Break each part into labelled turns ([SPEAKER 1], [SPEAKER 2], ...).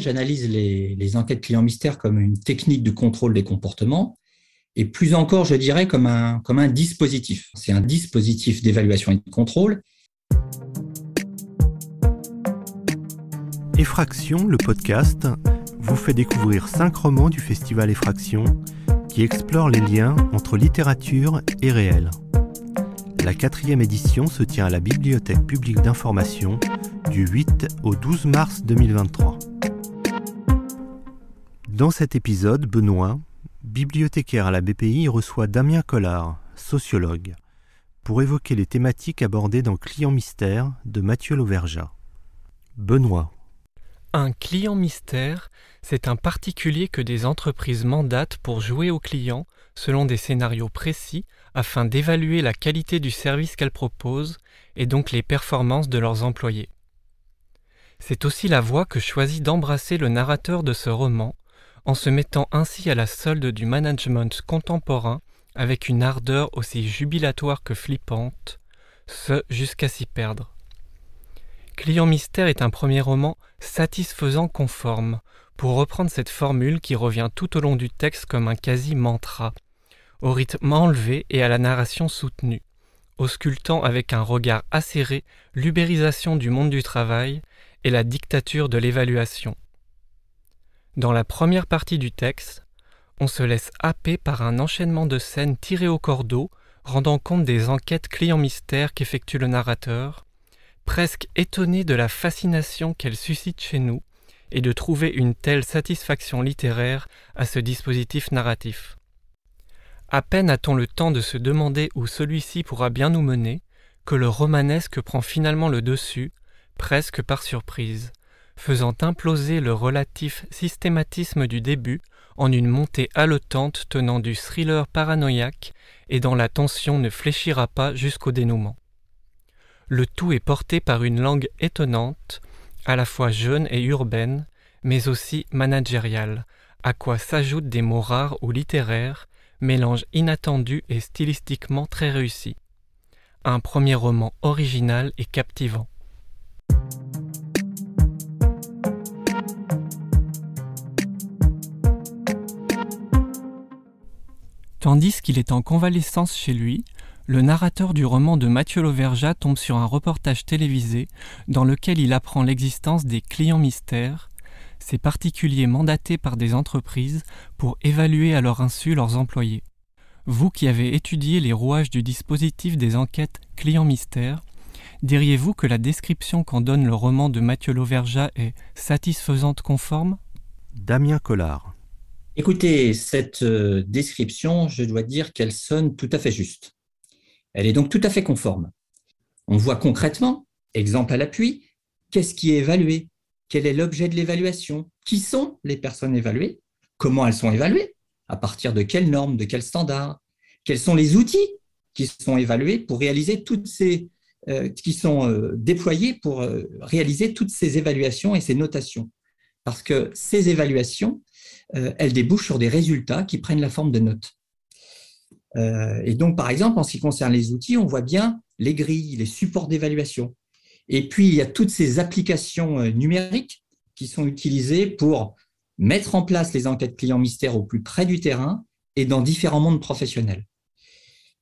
[SPEAKER 1] J'analyse les, enquêtes clients mystères comme une technique de contrôle des comportements et plus encore, je dirais, comme un, comme un dispositif. C'est un dispositif d'évaluation et de contrôle.
[SPEAKER 2] Effraction, le podcast, vous fait découvrir cinq romans du festival Effraction qui explorent les liens entre littérature et réel. La quatrième édition se tient à la Bibliothèque publique d'information du 8 au 12 mars 2023. Dans cet épisode, Benoît, bibliothécaire à la BPI, reçoit Damien Collard, sociologue, pour évoquer les thématiques abordées dans Client Mystère de Mathieu Lauvergeat. Benoît.
[SPEAKER 3] Un client mystère, c'est un particulier que des entreprises mandatent pour jouer aux clients selon des scénarios précis afin d'évaluer la qualité du service qu'elles proposent et donc les performances de leurs employés. C'est aussi la voie que choisit d'embrasser le narrateur de ce roman en se mettant ainsi à la solde du management contemporain avec une ardeur aussi jubilatoire que flippante, ce jusqu'à s'y perdre. Client Mystère est un premier roman satisfaisant conforme, pour reprendre cette formule qui revient tout au long du texte comme un quasi-mantra, au rythme enlevé et à la narration soutenue, auscultant avec un regard acéré l'ubérisation du monde du travail et la dictature de l'évaluation. Dans la première partie du texte, on se laisse happer par un enchaînement de scènes tirées au cordeau, rendant compte des enquêtes clients mystères qu'effectue le narrateur, presque étonné de la fascination qu'elle suscite chez nous et de trouver une telle satisfaction littéraire à ce dispositif narratif. À peine a-t-on le temps de se demander où celui-ci pourra bien nous mener, que le romanesque prend finalement le dessus, presque par surprise faisant imploser le relatif systématisme du début en une montée haletante tenant du thriller paranoïaque et dont la tension ne fléchira pas jusqu'au dénouement. Le tout est porté par une langue étonnante, à la fois jeune et urbaine, mais aussi managériale, à quoi s'ajoutent des mots rares ou littéraires, mélange inattendu et stylistiquement très réussi. Un premier roman original et captivant. Tandis qu'il est en convalescence chez lui, le narrateur du roman de Mathieu Lauvergeat tombe sur un reportage télévisé dans lequel il apprend l'existence des clients mystères, ces particuliers mandatés par des entreprises pour évaluer à leur insu leurs employés. Vous qui avez étudié les rouages du dispositif des enquêtes clients mystères, diriez-vous que la description qu'en donne le roman de Mathieu Lauvergeat est satisfaisante conforme
[SPEAKER 1] Damien Collard. Écoutez, cette euh, description, je dois dire qu'elle sonne tout à fait juste. Elle est donc tout à fait conforme. On voit concrètement, exemple à l'appui, qu'est-ce qui est évalué, quel est l'objet de l'évaluation, qui sont les personnes évaluées, comment elles sont évaluées, à partir de quelles normes, de quels standards, quels sont les outils qui sont évalués pour réaliser toutes ces euh, qui sont euh, déployés pour réaliser toutes ces évaluations et ces notations parce que ces évaluations, euh, elles débouchent sur des résultats qui prennent la forme de notes. Euh, et donc, par exemple, en ce qui concerne les outils, on voit bien les grilles, les supports d'évaluation. Et puis, il y a toutes ces applications euh, numériques qui sont utilisées pour mettre en place les enquêtes clients mystères au plus près du terrain et dans différents mondes professionnels.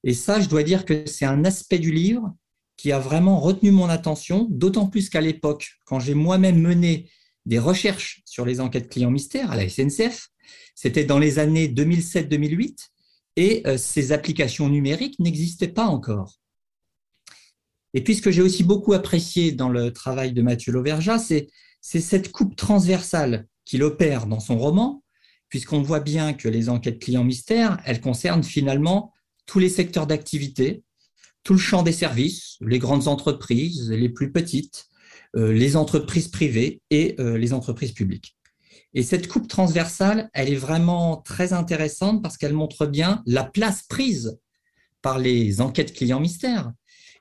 [SPEAKER 1] Et ça, je dois dire que c'est un aspect du livre qui a vraiment retenu mon attention, d'autant plus qu'à l'époque, quand j'ai moi-même mené des recherches sur les enquêtes clients mystères à la SNCF. C'était dans les années 2007-2008 et euh, ces applications numériques n'existaient pas encore. Et puis, ce que j'ai aussi beaucoup apprécié dans le travail de Mathieu Loverja, c'est cette coupe transversale qu'il opère dans son roman, puisqu'on voit bien que les enquêtes clients mystères, elles concernent finalement tous les secteurs d'activité, tout le champ des services, les grandes entreprises, les plus petites, euh, les entreprises privées et euh, les entreprises publiques. Et cette coupe transversale, elle est vraiment très intéressante parce qu'elle montre bien la place prise par les enquêtes clients mystères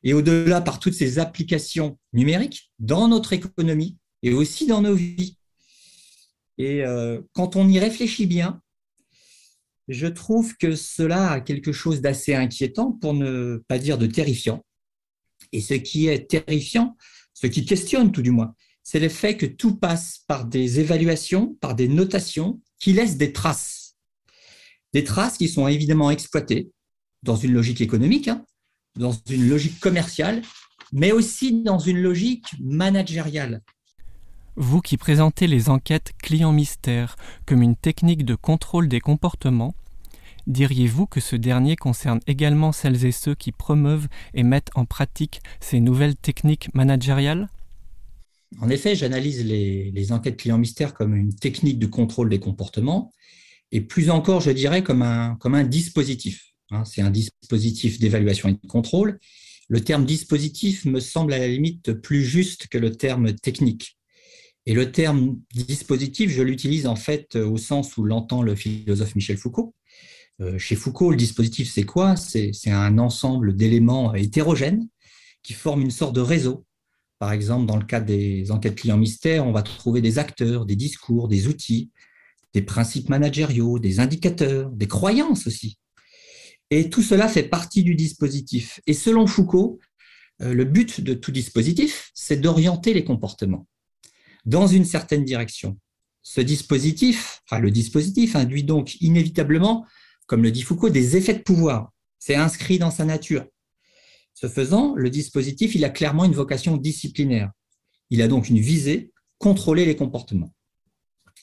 [SPEAKER 1] et au-delà par toutes ces applications numériques dans notre économie et aussi dans nos vies. Et euh, quand on y réfléchit bien, je trouve que cela a quelque chose d'assez inquiétant, pour ne pas dire de terrifiant. Et ce qui est terrifiant, ce qui questionne tout du moins, c'est le fait que tout passe par des évaluations, par des notations qui laissent des traces. Des traces qui sont évidemment exploitées dans une logique économique, hein, dans une logique commerciale, mais aussi dans une logique managériale.
[SPEAKER 3] Vous qui présentez les enquêtes client mystère comme une technique de contrôle des comportements, diriez-vous que ce dernier concerne également celles et ceux qui promeuvent et mettent en pratique ces nouvelles techniques managériales En effet,
[SPEAKER 1] j'analyse les, enquêtes clients mystères comme une technique de contrôle des comportements et plus encore, je dirais, comme un, dispositif. Hein. C'est un dispositif d'évaluation et de contrôle. Le terme dispositif me semble à la limite plus juste que le terme technique. Et le terme dispositif, je l'utilise en fait au sens où l'entend le philosophe Michel Foucault, euh, chez Foucault, le dispositif, c'est quoi C'est un ensemble d'éléments hétérogènes qui forment une sorte de réseau. Par exemple, dans le cas des enquêtes clients mystères, on va trouver des acteurs, des discours, des outils, des principes managériaux, des indicateurs, des croyances aussi. Et tout cela fait partie du dispositif. Et selon Foucault, euh, le but de tout dispositif, c'est d'orienter les comportements dans une certaine direction. Ce dispositif, enfin le dispositif, induit donc inévitablement comme le dit Foucault, des effets de pouvoir. C'est inscrit dans sa nature. Ce faisant, le dispositif, il a clairement une vocation disciplinaire. Il a donc une visée, contrôler les comportements.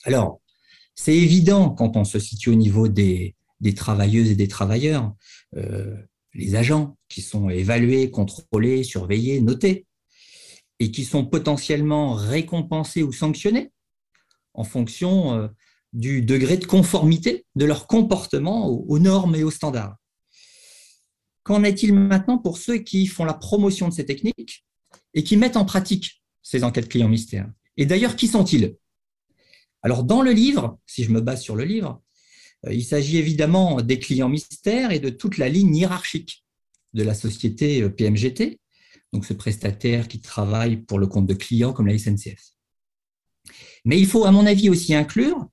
[SPEAKER 1] Alors, c'est évident quand on se situe au niveau des, travailleuses et des travailleurs, euh, les agents qui sont évalués, contrôlés, surveillés, notés, et qui sont potentiellement récompensés ou sanctionnés en fonction euh, du degré de conformité de leur comportement aux, normes et aux standards. Qu'en est-il maintenant pour ceux qui font la promotion de ces techniques et qui mettent en pratique ces enquêtes clients mystères Et d'ailleurs, qui sont-ils Alors, dans le livre, si je me base sur le livre, euh, il s'agit évidemment des clients mystères et de toute la ligne hiérarchique de la société euh, PMGT, donc ce prestataire qui travaille pour le compte de clients comme la SNCF. Mais il faut, à mon avis, aussi inclure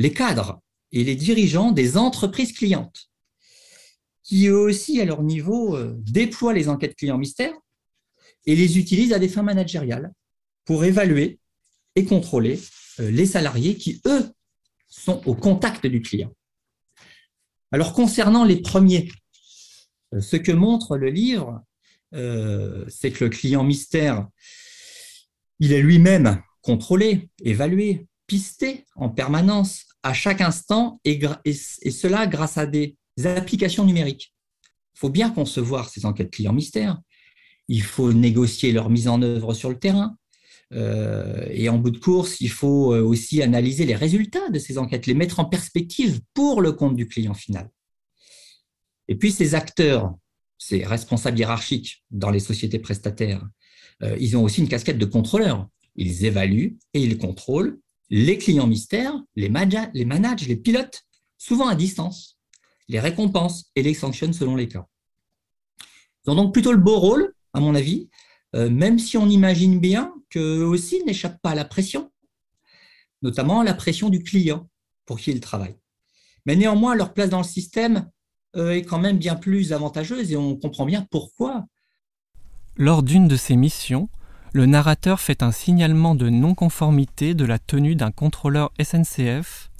[SPEAKER 1] les cadres et les dirigeants des entreprises clientes, qui eux aussi, à leur niveau, euh, déploient les enquêtes clients mystères et les utilisent à des fins managériales pour évaluer et contrôler euh, les salariés qui, eux, sont au contact du client. Alors, concernant les premiers, euh, ce que montre le livre, c'est que le client mystère, il est lui-même contrôlé, évalué, pisté en permanence à chaque instant et, cela grâce à des applications numériques. Il faut bien concevoir ces enquêtes clients mystères. Il faut négocier leur mise en œuvre sur le terrain. Euh, et en bout de course, il faut euh, aussi analyser les résultats de ces enquêtes, les mettre en perspective pour le compte du client final. Et puis ces acteurs, ces responsables hiérarchiques dans les sociétés prestataires, euh, ils ont aussi une casquette de contrôleur. Ils évaluent et ils contrôlent les clients mystères, les, managers, les manages, les pilotes, souvent à distance, les récompenses et les sanctionnent selon les cas. Ils ont donc plutôt le beau rôle, à mon avis, euh, même si on imagine bien qu'eux aussi n'échappent pas à la pression, notamment la pression du client pour qui ils travaillent. Mais néanmoins, leur place dans le système euh, est quand même bien plus avantageuse et on comprend bien pourquoi.
[SPEAKER 3] Lors d'une de ces missions, le narrateur fait un signalement de non-conformité de la tenue d'un contrôleur SNCF,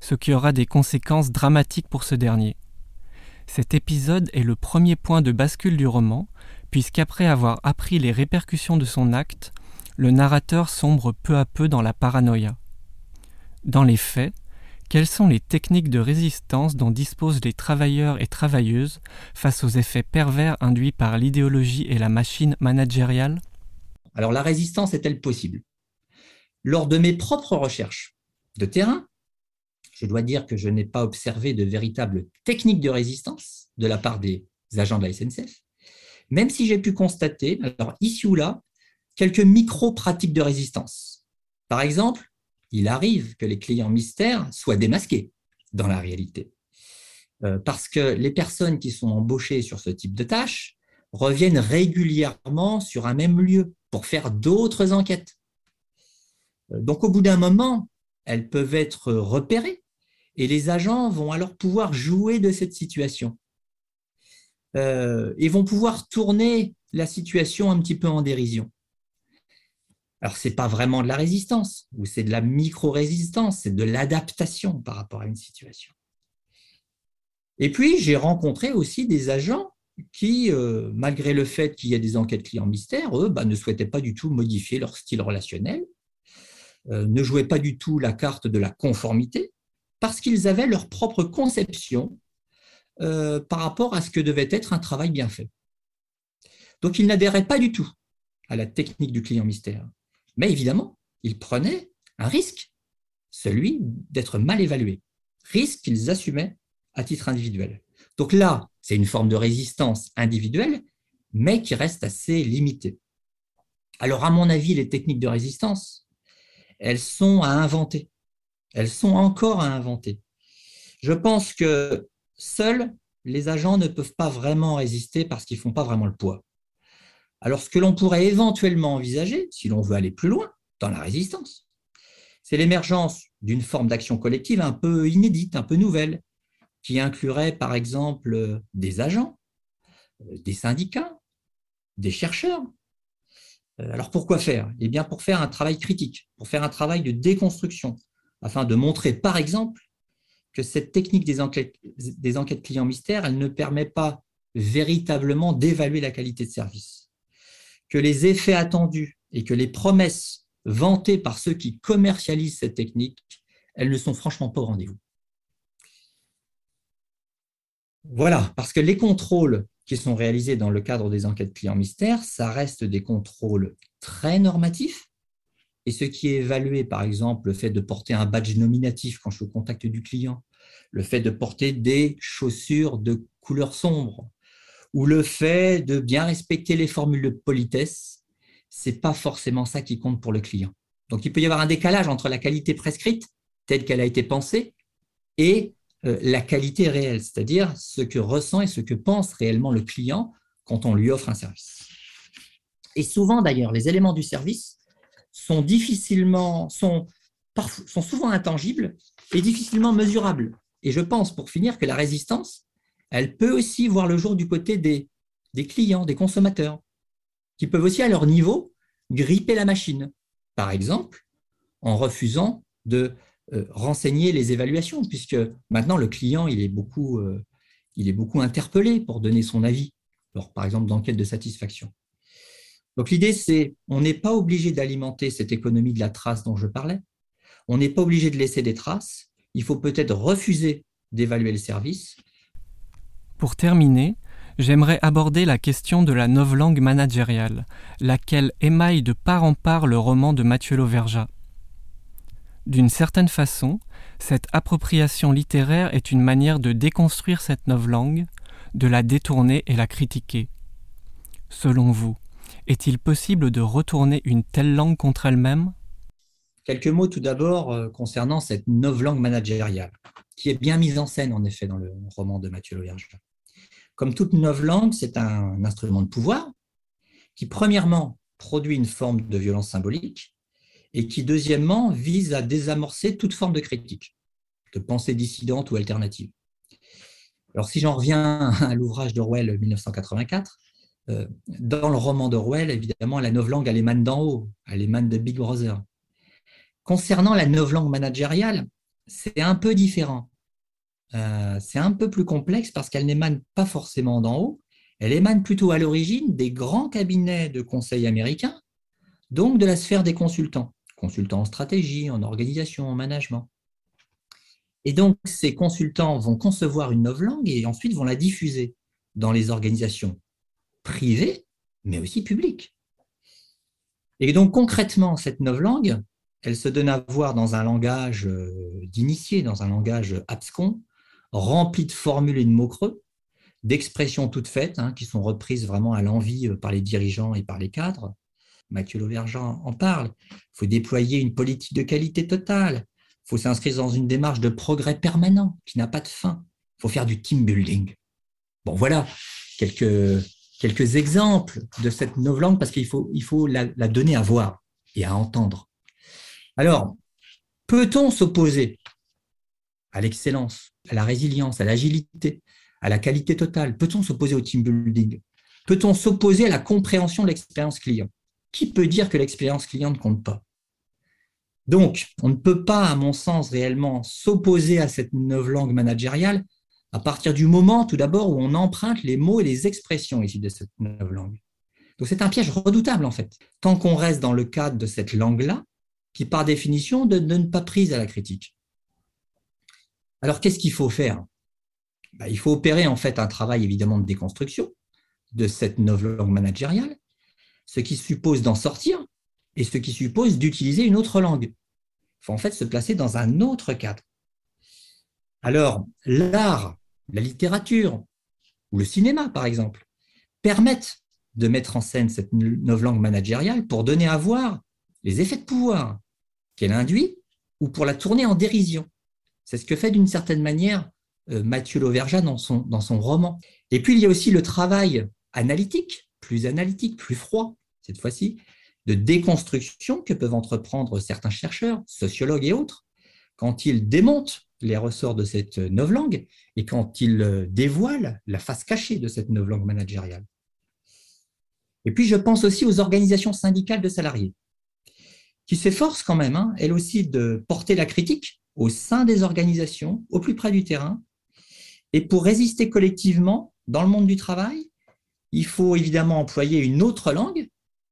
[SPEAKER 3] ce qui aura des conséquences dramatiques pour ce dernier. Cet épisode est le premier point de bascule du roman, puisqu'après avoir appris les répercussions de son acte, le narrateur sombre peu à peu dans la paranoïa. Dans les faits, quelles sont les techniques de résistance dont disposent les travailleurs et travailleuses face aux effets pervers induits par
[SPEAKER 1] l'idéologie et la machine managériale alors la résistance est-elle possible Lors de mes propres recherches de terrain, je dois dire que je n'ai pas observé de véritable technique de résistance de la part des agents de la SNCF, même si j'ai pu constater, ici ou là, quelques micro-pratiques de résistance. Par exemple, il arrive que les clients mystères soient démasqués dans la réalité. Euh, parce que les personnes qui sont embauchées sur ce type de tâches reviennent régulièrement sur un même lieu pour faire d'autres enquêtes. Euh, donc au bout d'un moment, elles peuvent être repérées et les agents vont alors pouvoir jouer de cette situation euh, et vont pouvoir tourner la situation un petit peu en dérision. Alors c'est pas vraiment de la résistance ou c'est de la micro-résistance, c'est de l'adaptation par rapport à une situation. Et puis j'ai rencontré aussi des agents qui, euh, malgré le fait qu'il y ait des enquêtes clients mystères, eux, bah, ne souhaitaient pas du tout modifier leur style relationnel, euh, ne jouaient pas du tout la carte de la conformité, parce qu'ils avaient leur propre conception euh, par rapport à ce que devait être un travail bien fait. Donc, ils n'adhéraient pas du tout à la technique du client mystère. Mais évidemment, ils prenaient un risque, celui d'être mal évalués, risque qu'ils assumaient à titre individuel. Donc là, c'est une forme de résistance individuelle, mais qui reste assez limitée. Alors, à mon avis, les techniques de résistance, elles sont à inventer. Elles sont encore à inventer. Je pense que seuls les agents ne peuvent pas vraiment résister parce qu'ils ne font pas vraiment le poids. Alors, ce que l'on pourrait éventuellement envisager, si l'on veut aller plus loin dans la résistance, c'est l'émergence d'une forme d'action collective un peu inédite, un peu nouvelle, qui inclurait par exemple euh, des agents, euh, des syndicats, des chercheurs. Euh, alors pourquoi faire Eh bien pour faire un travail critique, pour faire un travail de déconstruction, afin de montrer par exemple que cette technique des enquêtes, clients mystères, elle ne permet pas véritablement d'évaluer la qualité de service, que les effets attendus et que les promesses vantées par ceux qui commercialisent cette technique, elles ne sont franchement pas au rendez-vous. Voilà, parce que les contrôles qui sont réalisés dans le cadre des enquêtes clients mystères, ça reste des contrôles très normatifs. Et ce qui est évalué, par exemple, le fait de porter un badge nominatif quand je suis au contact du client, le fait de porter des chaussures de couleur sombre, ou le fait de bien respecter les formules de politesse, c'est pas forcément ça qui compte pour le client. Donc il peut y avoir un décalage entre la qualité prescrite, telle qu'elle a été pensée, et euh, la qualité réelle, c'est-à-dire ce que ressent et ce que pense réellement le client quand on lui offre un service. Et souvent d'ailleurs, les éléments du service sont difficilement, sont, sont souvent intangibles et difficilement mesurables. Et je pense, pour finir, que la résistance, elle peut aussi voir le jour du côté des, des clients, des consommateurs, qui peuvent aussi à leur niveau gripper la machine. Par exemple, en refusant de euh, renseigner les évaluations, puisque maintenant le client il est beaucoup, euh, il est beaucoup interpellé pour donner son avis, par exemple d'enquête de satisfaction. Donc l'idée c'est, on n'est pas obligé d'alimenter cette économie de la trace dont je parlais, on n'est pas obligé de laisser des traces, il faut peut-être refuser d'évaluer le service.
[SPEAKER 3] Pour terminer, j'aimerais aborder la question de la novlangue managériale, laquelle émaille de part en part le roman de Mathieu Lauvergeat. D'une certaine façon, cette appropriation littéraire est une manière de déconstruire cette langue, de la détourner et la critiquer. Selon vous, est-il possible de retourner une telle langue contre elle-même
[SPEAKER 1] Quelques mots tout d'abord euh, concernant cette novlangue managériale, qui est bien mise en scène en effet dans le roman de Mathieu Lauverge. Comme toute novlangue, c'est un instrument de pouvoir qui, premièrement, produit une forme de violence symbolique, et qui, deuxièmement, vise à désamorcer toute forme de critique, de pensée dissidente ou alternative. Alors, si j'en reviens à l'ouvrage d'Orwell 1984, euh, dans le roman d'Orwell, évidemment, la novlangue, elle émane d'en haut, elle émane de Big Brother. Concernant la langue managériale, c'est un peu différent. Euh, c'est un peu plus complexe parce qu'elle n'émane pas forcément d'en haut, elle émane plutôt à l'origine des grands cabinets de conseil américains, donc de la sphère des consultants consultants en stratégie, en organisation, en management. Et donc, ces consultants vont concevoir une langue et ensuite vont la diffuser dans les organisations privées, mais aussi publiques. Et donc, concrètement, cette langue, elle se donne à voir dans un langage euh, d'initié, dans un langage abscon, rempli de formules et de mots creux, d'expressions toutes faites, hein, qui sont reprises vraiment à l'envie euh, par les dirigeants et par les cadres, Mathieu Lauvergent en parle. Il faut déployer une politique de qualité totale. Il faut s'inscrire dans une démarche de progrès permanent qui n'a pas de fin. Il faut faire du team building. Bon, voilà quelques, quelques exemples de cette langue parce qu'il faut, il faut la donner à voir et à entendre. Alors, peut-on s'opposer à l'excellence, à la résilience, à l'agilité, à la qualité totale Peut-on s'opposer au team building Peut-on s'opposer à la compréhension de l'expérience client qui peut dire que l'expérience client ne compte pas Donc, on ne peut pas, à mon sens, réellement s'opposer à cette neuve langue managériale à partir du moment, tout d'abord, où on emprunte les mots et les expressions issues de cette neuve langue. Donc, c'est un piège redoutable, en fait. Tant qu'on reste dans le cadre de cette langue-là, qui, par définition, ne donne pas prise à la critique. Alors, qu'est-ce qu'il faut faire bah, Il faut opérer, en fait, un travail, évidemment, de déconstruction de cette neuve langue managériale, ce qui suppose d'en sortir et ce qui suppose d'utiliser une autre langue. Il faut en fait se placer dans un autre cadre. Alors, l'art, la littérature ou le cinéma, par exemple, permettent de mettre en scène cette nouvelle langue managériale pour donner à voir les effets de pouvoir qu'elle induit ou pour la tourner en dérision. C'est ce que fait d'une certaine manière euh, Mathieu Lauverja dans son, dans son roman. Et puis, il y a aussi le travail analytique plus analytique, plus froid, cette fois-ci, de déconstruction que peuvent entreprendre certains chercheurs, sociologues et autres, quand ils démontent les ressorts de cette langue et quand ils dévoilent la face cachée de cette nouvelle langue managériale. Et puis, je pense aussi aux organisations syndicales de salariés, qui s'efforcent quand même, hein, elles aussi, de porter la critique au sein des organisations, au plus près du terrain, et pour résister collectivement dans le monde du travail, il faut évidemment employer une autre langue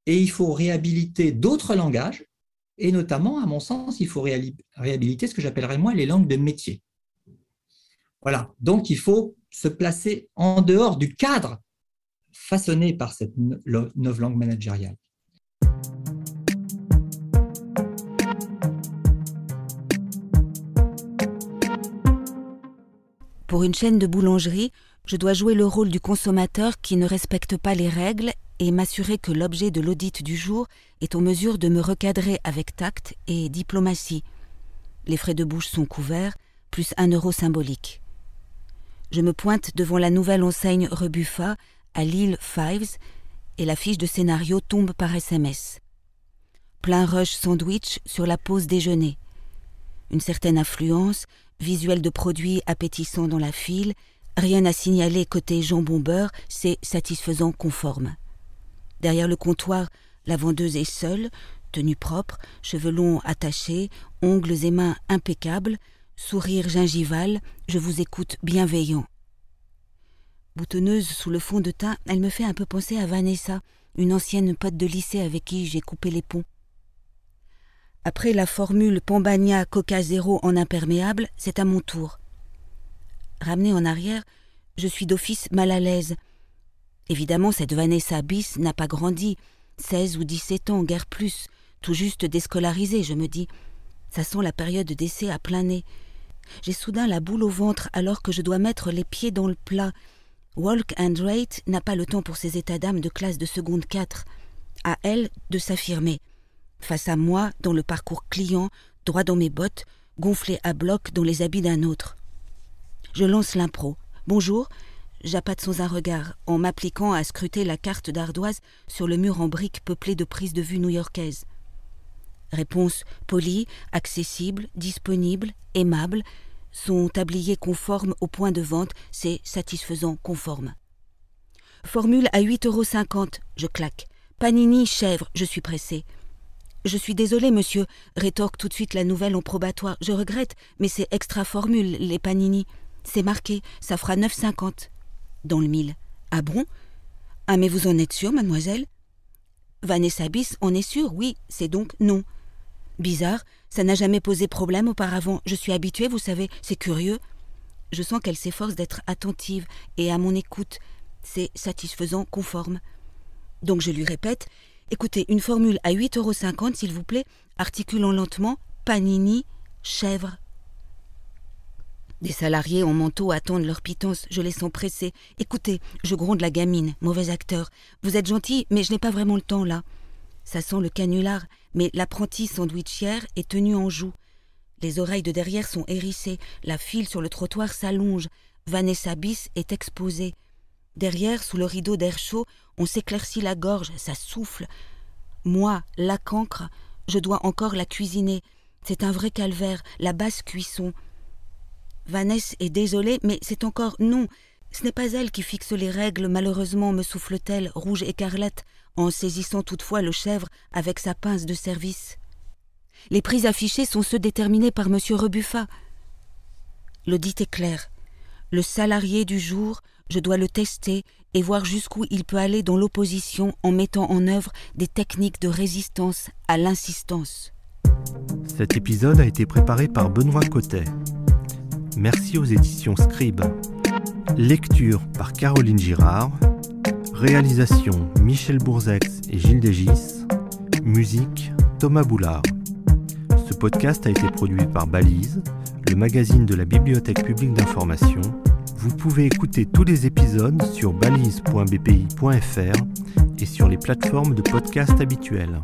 [SPEAKER 1] et il faut réhabiliter d'autres langages. Et notamment, à mon sens, il faut réhabiliter ce que j'appellerais moi les langues de métier. Voilà. Donc, il faut se placer en dehors du cadre façonné par cette nouvelle langue managériale.
[SPEAKER 4] Pour une chaîne de boulangerie, je dois jouer le rôle du consommateur qui ne respecte pas les règles et m'assurer que l'objet de l'audit du jour est en mesure de me recadrer avec tact et diplomatie. Les frais de bouche sont couverts, plus un euro symbolique. Je me pointe devant la nouvelle enseigne Rebuffa à Lille Fives et la fiche de scénario tombe par SMS. Plein rush sandwich sur la pause déjeuner. Une certaine affluence, visuel de produits appétissants dans la file Rien à signaler côté jambon-beurre, c'est satisfaisant conforme. Derrière le comptoir, la vendeuse est seule, tenue propre, cheveux longs attachés, ongles et mains impeccables, sourire gingival, je vous écoute bienveillant. Boutonneuse sous le fond de teint, elle me fait un peu penser à Vanessa, une ancienne pote de lycée avec qui j'ai coupé les ponts. Après la formule Pombania Coca Zéro en imperméable, c'est à mon tour. Ramené en arrière, je suis d'office mal à l'aise. Évidemment, cette Vanessa Bis n'a pas grandi, seize ou dix-sept ans, guère plus, tout juste déscolarisée, je me dis. Ça sent la période d'essai à plein nez. J'ai soudain la boule au ventre alors que je dois mettre les pieds dans le plat. Walk and Rate n'a pas le temps pour ses états d'âme de classe de seconde 4. À elle de s'affirmer. Face à moi, dans le parcours client, droit dans mes bottes, gonflé à bloc dans les habits d'un autre. Je lance l'impro. Bonjour. J'appâte sans un regard, en m'appliquant à scruter la carte d'ardoise sur le mur en briques peuplé de prises de vue new-yorkaises. Réponse polie, accessible, disponible, aimable. Son tablier conforme au point de vente, c'est satisfaisant conforme. Formule à 8,50 euros. Je claque. Panini, chèvre, je suis pressé. Je suis désolé, monsieur, rétorque tout de suite la nouvelle en probatoire. Je regrette, mais c'est extra formule, les panini. C'est marqué, ça fera 9,50. Dans le mille. Ah bon Ah mais vous en êtes sûre, mademoiselle Vanessa Bis, on est sûre, oui, c'est donc non. Bizarre, ça n'a jamais posé problème auparavant. Je suis habituée, vous savez, c'est curieux. Je sens qu'elle s'efforce d'être attentive et à mon écoute. C'est satisfaisant, conforme. Donc je lui répète Écoutez, une formule à 8,50 euros, s'il vous plaît, articulant lentement Panini, chèvre, des salariés en manteau attendent leur pitance, je les sens pressés. Écoutez, je gronde la gamine, mauvais acteur. Vous êtes gentil, mais je n'ai pas vraiment le temps là. Ça sent le canular, mais l'apprentie sandwichière est tenue en joue. Les oreilles de derrière sont hérissées, la file sur le trottoir s'allonge. Vanessa Biss est exposée. Derrière, sous le rideau d'air chaud, on s'éclaircit la gorge, ça souffle. Moi, la cancre, je dois encore la cuisiner. C'est un vrai calvaire, la basse cuisson. Vanesse est désolée, mais c'est encore non. Ce n'est pas elle qui fixe les règles, malheureusement, me souffle-t-elle, rouge écarlate, en saisissant toutefois le chèvre avec sa pince de service. Les prix affichés sont ceux déterminés par M. Rebuffat. dit est clair. Le salarié du jour, je dois le tester et voir jusqu'où il peut aller dans l'opposition en mettant en œuvre des techniques de résistance à l'insistance.
[SPEAKER 2] Cet épisode a été préparé par Benoît Cotet. Merci aux éditions Scribe. Lecture par Caroline Girard. Réalisation Michel Bourzex et Gilles Dégis. Musique Thomas Boulard. Ce podcast a été produit par Balise, le magazine de la Bibliothèque publique d'information. Vous pouvez écouter tous les épisodes sur balise.bpi.fr et sur les plateformes de podcast habituelles.